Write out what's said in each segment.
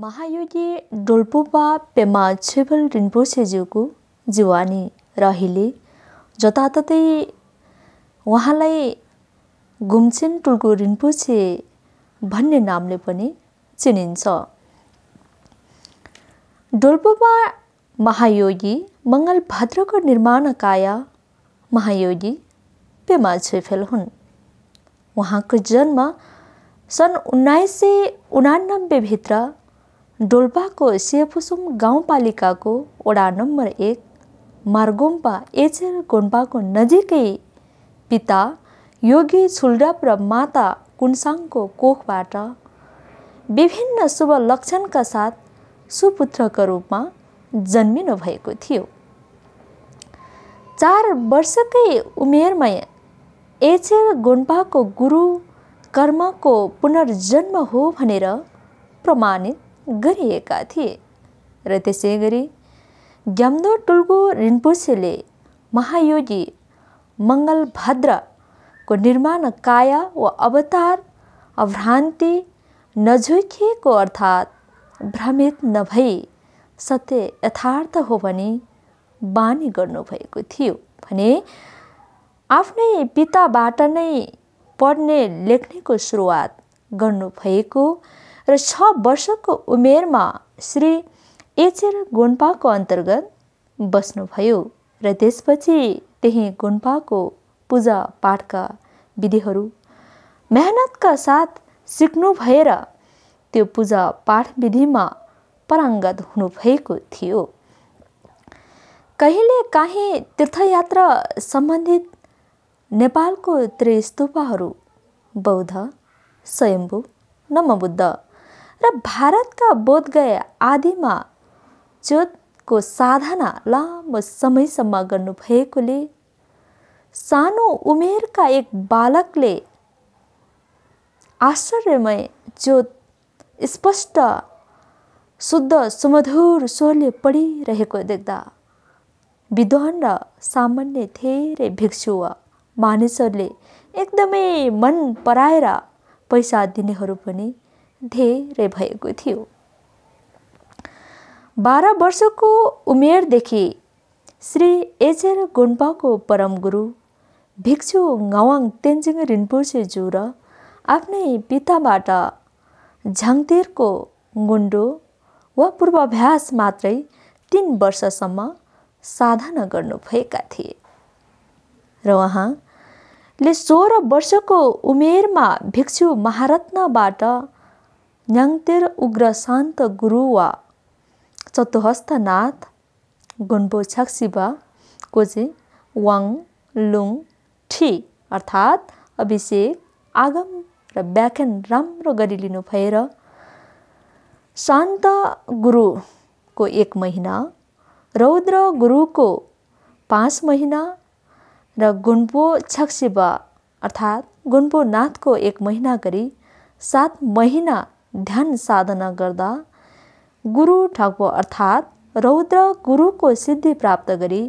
महायोगी डोल्पुपा पेमा छेबल रिम्पोछेज्यूको जीवानी रहिले जताततै उहाँलाई घुम्छेन टुल्को रिम्पोछे भन्ने नामले पनि चिनिन्छ डोल्पोपा महायोगी भद्रको निर्माणकाया महायोगी पेमा छेफेल हुन् उहाँको जन्म सन् उन्नाइस सय उनानब्बेभित्र डोल्पाको सेफुसुङ गाउँपालिकाको वडा नम्बर एक मार्गोम्पा एचेर गोन्पाको नजिकै पिता योगी छुल्डाप र माता कुन्साङको कोखबाट विभिन्न शुभ लक्षणका साथ सुपुत्रको रूपमा जन्मिनु भएको थियो चार वर्षकै उमेरमै एचएल गोन्पाको गुरु कर्मको पुनर्जन्म हो भनेर प्रमाणित गरिएका थिए र त्यसै गरी ग्याम्दो टुल्गो रिन्पोसेले महायोगी मङ्गलभद्रको निर्माण काय वा अवतार अभ्रान्ति नझुकिएको अर्थात् भ्रमित नभई सत्य यथार्थ हो भने बानी गर्नुभएको थियो भने आफ्नै पिताबाट नै पढ्ने लेख्नेको सुरुवात गर्नुभएको र छ वर्षको उमेरमा श्री एचेर गोन्पाको अन्तर्गत बस्नुभयो र त्यसपछि त्यही गोन्पाको पाठका विधिहरू मेहनतका साथ सिक्नु भएर त्यो पूजा पाठ विधिमा पराङ्गत हुनुभएको थियो कहिले काहीँ तीर्थयात्रा सम्बन्धित नेपालको त्रिस्तुपाहरू बौद्ध स्वयम्भू नमबुद्ध र भारतका बोधगया आदिमा जोतको साधना लामो समयसम्म गर्नुभएकोले सानो उमेरका एक बालकले आश्चर्यमय जोत स्पष्ट शुद्ध सुमधुर स्वरले पढिरहेको देख्दा विद्वान र सामान्य धेरै भिक्षु वा मानिसहरूले एकदमै मन पराएर पैसा दिनेहरू पनि धेरै भएको थियो बाह्र वर्षको उमेरदेखि श्री एचेर गुन्पाको परम गुरु भिक्षु गवाङ तेन्जिङ रिन्पोसेज्यू र आफ्नै पिताबाट झाङतेरको गुन्डो वा पूर्वाभ्यास मात्रै तिन वर्षसम्म साधना गर्नुभएका थिए र उहाँले सोह्र वर्षको उमेरमा भिक्षु महारत्नबाट न्याङतेर शान्त गुरु वा चतुहस्तनाथ गुन्बो छ्याक्सिबाको चाहिँ वाङ लुङ ठी अर्थात् अभिषेक आगम र व्याख्यान राम्रो गरिलिनु लिनु भएर शान्त गुरुको एक महिना रौद्र गुरुको पाँच महिना र गुन्पो छक्सिबा अर्थात् नाथको एक महिना गरी सात महिना ध्यान साधना गर्दा गुरु ठगो अर्थात् रौद्र गुरुको सिद्धि प्राप्त गरी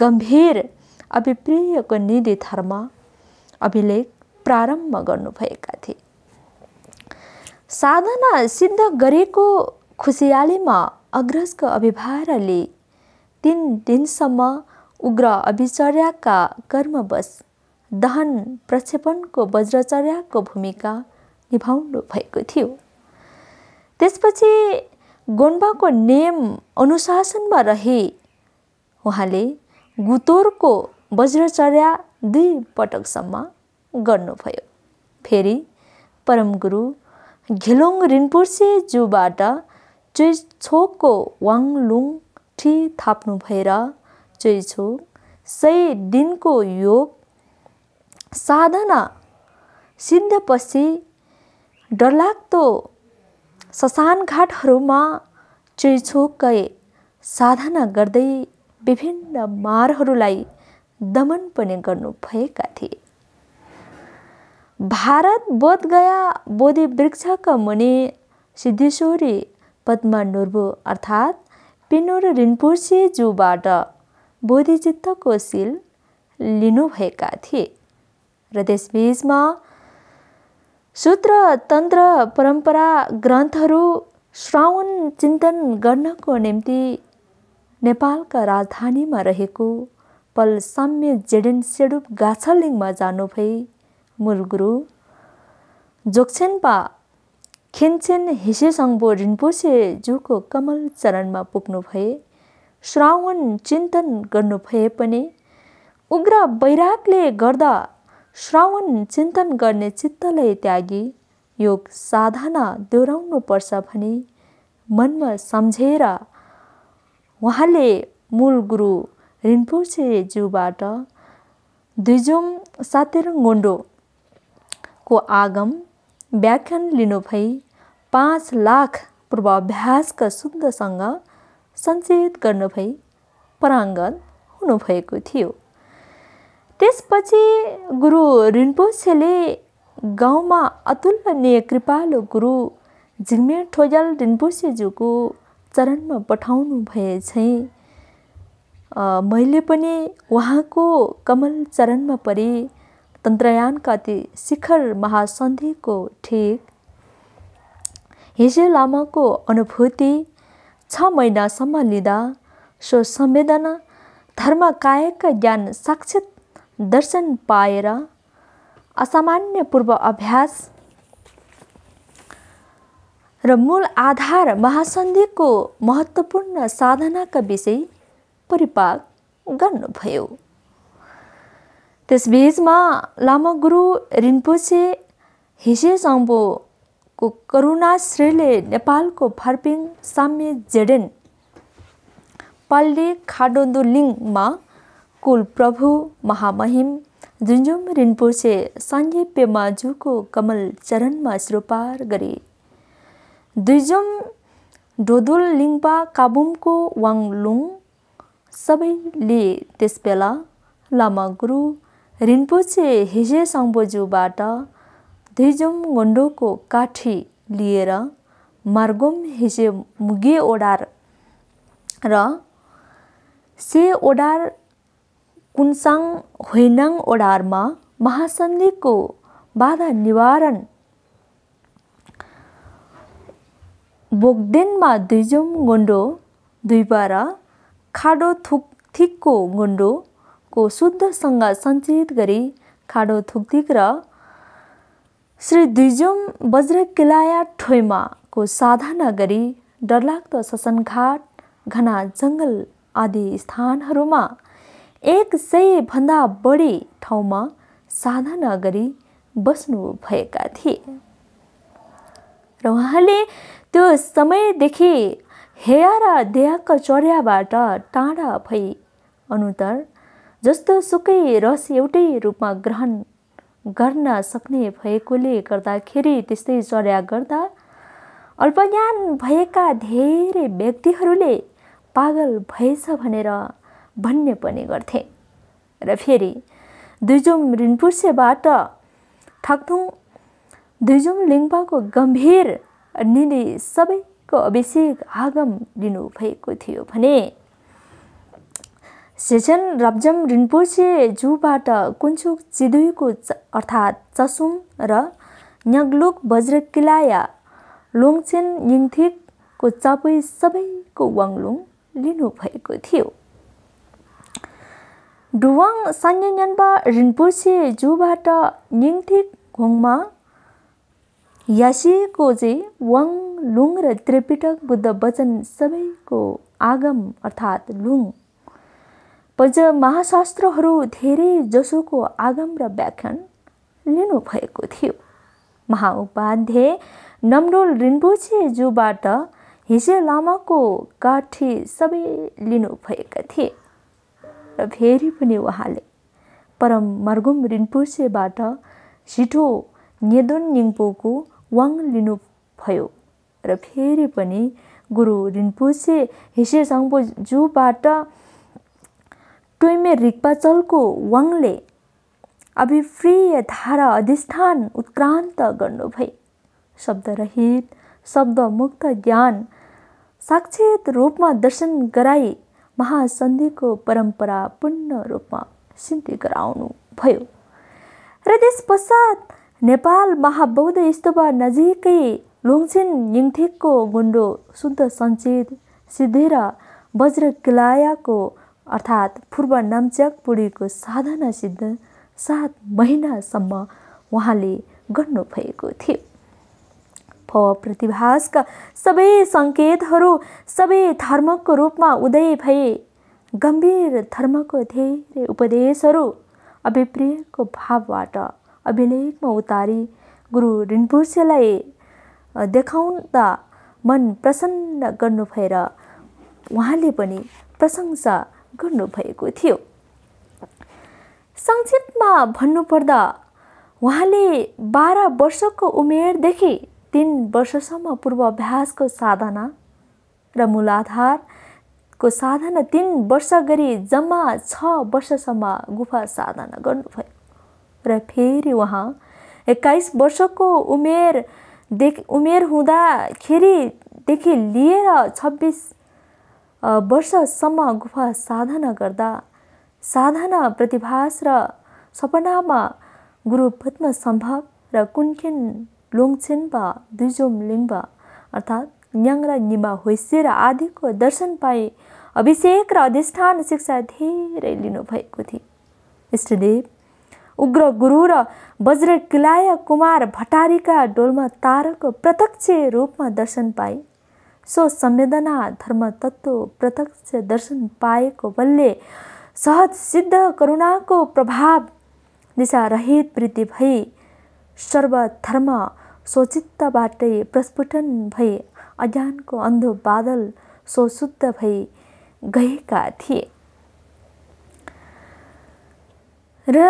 गम्भीर अभिप्रियको निधि धर्म अभिलेख प्रारम्भ गर्नुभएका थिए साधना सिद्ध गरेको खुसियालीमा अग्रजको अभिभारले तिन दिनसम्म उग्र अभिचर्याका कर्मवश दहन प्रक्षेपणको वज्रचर्याको भूमिका निभाउनु भएको थियो त्यसपछि गोन्बाको नियम अनुशासनमा रहे उहाँले गुतोरको वज्रचर्या दुई पटकसम्म गर्नुभयो फेरि परम गुरु घिलोङ रिनपुर्से जूबाट चुइछोकको वाङलुङ ठी थाप्नु भएर चुइछोक सय दिनको योग साधना सिद्धपछि डरलाग्दो ससान घाटहरूमा चिर्छोक साधना गर्दै विभिन्न मारहरूलाई दमन पनि गर्नुभएका थिए भारत गया बोधि वृक्षका मुनि सिद्धेश्वरी पद्मा अर्थात अर्थात् पिनोर रिन्पोर्से जूबाट बोधिचित्तको सिल लिनुभएका थिए र त्यसबीचमा सूत्र तन्त्र परम्परा ग्रन्थहरू श्रावण चिन्तन गर्नको निम्ति नेपालका राजधानीमा रहेको साम्य जेडेन सेडुप गाछालिङमा जानु भई मूल गुरु जोक्सेन्पा बो हिसेसङ्बो जुको कमल चरणमा पुग्नु भए श्रावण चिन्तन गर्नु भए पनि उग्र वैरागले गर्दा श्रवण चिन्तन गर्ने चित्तलाई त्यागी योग साधना दोहोऱ्याउनुपर्छ भने मनमा सम्झेर उहाँले मूल गुरु रिम्पोसेज्यूबाट दुइजोम सातेर गोन्डोको आगम व्याख्यान लिनुभई पाँच लाख पूर्वाभ्यासका शुद्धसँग सञ्चित गर्नुभई पराङ्गत हुनुभएको थियो त्यसपछि गुरु रिम्पोछेले गाउँमा अतुलनीय कृपालु गुरु झिङ्मे ठोजल रिम्पोसेज्यूको चरणमा पठाउनु भए चाहिँ मैले पनि उहाँको कमल चरणमा परे तन्त्रयानका ती शिखर महासन्धिको ठेक हिजो लामाको अनुभूति छ महिनासम्म लिँदा सो संवेदना धर्मकायका ज्ञान साक्षात दर्शन पाएर असामान्य पूर्व अभ्यास र मूल आधार महासन्धिको महत्त्वपूर्ण साधनाका विषय परिपाक गर्नुभयो त्यसबिचमा लामा गुरु रिम्पोछे हिसे करुणा करुणाश्रीले नेपालको फर्पिङ साम्य जेडेन पाल्ले खाडोन्दुलिङमा कुलप्रभु महामहिम झुन्झुम रिन्पोछे साङ्गे पेमाजुको कमल चरणमा श्रोपार गरे दुईजुम ढोदुल लिङ्पा काबुमको वाङलुङ सबैले त्यस बेला लामा गुरु रिन्पोछे हिजे सम्बोजुबाट दुईजुम गोन्डोको काठी लिएर मार्गोम हिजे मुगे ओडार र से ओडार कुन्साङ होइनाङ ओडारमा महासन्धिको बाधा निवारण बोगदेनमा दुइजुम गोन्डो दुइबारा खाडो थुक्थिकको गोन्डोको शुद्धसँग सञ्चित गरी खाडो थुक्थिक र श्री दुइजुम वज्र किलाया ठोइमाको साधना गरी डरलाग्दो ससनघाट घना जङ्गल आदि स्थानहरूमा एक सयभन्दा बढी ठाउँमा साधना गरी बस्नुभएका थिए र उहाँले त्यो समयदेखि हेया र देहाका चर्याबाट टाढा भई अनुतर जस्तो सुकै रस एउटै रूपमा ग्रहण गर्न सक्ने भएकोले गर्दाखेरि त्यस्तै चर्या गर्दा अल्पज्ञान भएका धेरै व्यक्तिहरूले पागल भएछ भनेर भन्ने पनि गर्थे र फेरि दुइजुम रिनपुर्सेबाट ठक्थुङ दुइजुम लिङ्पाको गम्भीर निधि सबैको अभिषेक आगम लिनुभएको थियो भने सेचन रब्जम रिनपुर्से जूबाट कुन्चुक चिदुईको अर्थात् चसुङ र न्याग्लुक वज्रकिलाया लोङचेन यिङथिकको चापै सबैको वाङलुङ लिनुभएको थियो डुवाङ सान्यान्यानबा रिम्पोछे जुबाट निङथिक घोङमा यासिएको जे वाङ लुङ र त्रिपिटक बुद्ध वचन सबैको आगम अर्थात् लुङ पञ्च महाशास्त्रहरू धेरै जसोको आगम र व्याख्यान लिनुभएको थियो महाउपाध्याय नम्डोल रिन्पुछे जुबाट हिजे लामाको काठी सबै लिनुभएका थिए र फेरि पनि उहाँले परम मर्गुम रिन्पुसेबाट छिटो नेदोन निङ्पोको वाङ लिनुभयो र फेरि पनि गुरु रिन्पुसे हिसे जूबाट टोइमे रिक्पाचलको वाङले अभिप्रिय धारा अधिष्ठान उत्क्रान्त गर्नुभए शब्दरहित शब्दमुक्त ज्ञान साक्षात रूपमा दर्शन गराई महासन्धिको परम्परा पूर्ण रूपमा सिद्धि गराउनु भयो र त्यस पश्चात नेपाल महाबौद्ध स्तूप नजिकै लुङछिन निङथेकको गुन्डो शुद्ध सञ्चित सिद्धि र वज्र किलायाको अर्थात् पूर्व नाम्च्याक पुडीको साधना सिद्ध सात महिनासम्म उहाँले गर्नुभएको थियो फ प्रतिभासका सबै सङ्केतहरू सबै धर्मको रूपमा उदय भए गम्भीर धर्मको धेरै उपदेशहरू अभिप्रियको भावबाट अभिलेखमा उतारी गुरु रिन्पुसेलाई देखाउँदा मन प्रसन्न गर्नु भएर उहाँले पनि प्रशंसा गर्नुभएको थियो संक्षिप्तमा भन्नुपर्दा उहाँले बाह्र वर्षको उमेरदेखि तिन वर्षसम्म पूर्वाभ्यासको साधना र मूलाधारको साधना तिन वर्ष गरी जम्मा छ वर्षसम्म गुफा साधना गर्नुभयो र फेरि उहाँ एक्काइस वर्षको उमेर देख उमेर हुँदाखेरिदेखि लिएर छब्बिस वर्षसम्म गुफा साधना गर्दा साधना प्रतिभास र सपनामा गुरु पद्म सम्भव र कुनखेन दुजोम लिङ लिङ्बा अर्थात् न्याङ र निमा होइसे र आदिको दर्शन पाए अभिषेक र अधिष्ठान शिक्षा धेरै लिनुभएको थिए इष्टदेव उग्र गुरु र वज्र किलाय कुमार भट्टारीका डोलमा तारको प्रत्यक्ष रूपमा दर्शन पाए सो संवेदना धर्म तत्त्व प्रत्यक्ष दर्शन पाएको बलले सहज सिद्ध करुणाको प्रभाव दिशारहित वृद्धि भई सर्वधर्म स्वचित्तबाटै प्रस्फुटन भई अज्ञानको अन्धो बादल स्वशुद्ध भई गएका थिए र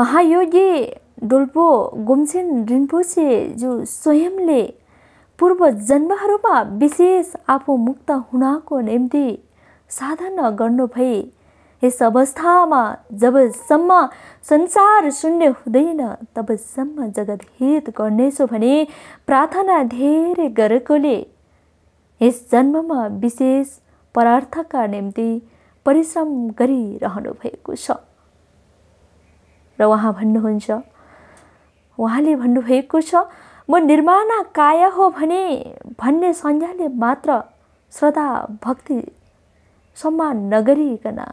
महायोगी डोल्पो गुम्छेन रिम्पोसे जो स्वयंले पूर्व जन्महरूमा विशेष आफू मुक्त हुनको निम्ति साधना गर्नु यस अवस्थामा जबसम्म संसार शून्य हुँदैन तबसम्म जगत हित गर्नेछु भने प्रार्थना धेरै गरेकोले यस जन्ममा विशेष परार्थका निम्ति परिश्रम गरिरहनु भएको छ र उहाँ भन्नुहुन्छ उहाँले भन्नुभएको छ म निर्माण काय हो भने भन्ने संज्ञाले मात्र श्रद्धा भक्ति सम्मान नगरिकन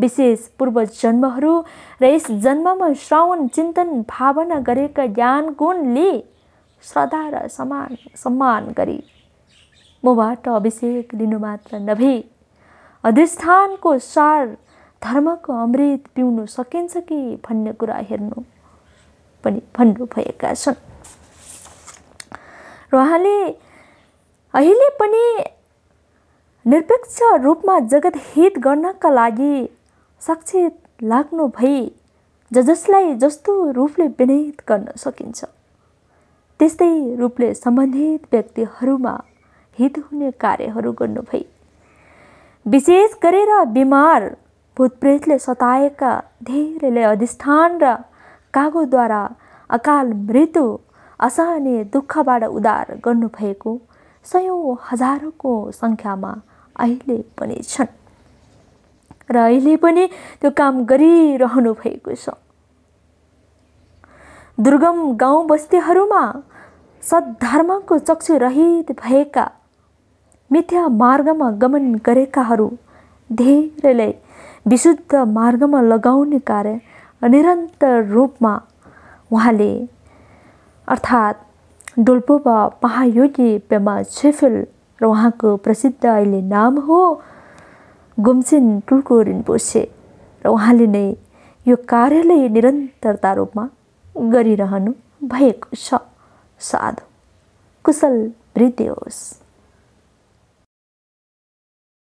विशेष पूर्व जन्महरू र यस जन्ममा श्रवण चिन्तन भावना गरेका ज्ञान गुणले श्रद्धा र सम्मान सम्मान गरे मबाट अभिषेक लिनु मात्र नभई अधिष्ठानको सार धर्मको अमृत पिउनु सकिन्छ कि भन्ने कुरा हेर्नु पनि भन्नुभएका छन् र उहाँले अहिले पनि निरपेक्ष रूपमा जगत हित गर्नका लागि साक्षेत लाग्नु भई ज जसलाई जस्तो रूपले विनयित गर्न सकिन्छ त्यस्तै रूपले सम्बन्धित व्यक्तिहरूमा हित हुने कार्यहरू गर्नुभई विशेष गरेर बिमार भूतप्रेतले सताएका धेरैले अधिष्ठान र कागोद्वारा अकाल मृत्यु असहने दुःखबाट उद्धार गर्नुभएको सयौँ हजारौँको सङ्ख्यामा अहिले पनि छन् र अहिले पनि त्यो काम गरिरहनु भएको छ दुर्गम गाउँ बस्तीहरूमा सद्धर्मको रहित भएका मिथ्या मार्गमा गमन गरेकाहरू धेरैलाई विशुद्ध मार्गमा लगाउने कार्य निरन्तर रूपमा उहाँले अर्थात् डोल्पोबा महायोगी पेमा छेफेल र उहाँको प्रसिद्ध अहिले नाम हो गुम्सिन टुल्को पोसे र उहाँले नै यो कार्यलाई निरन्तरता रूपमा गरिरहनु भएको छ साधु कुशल वृद्धि होस्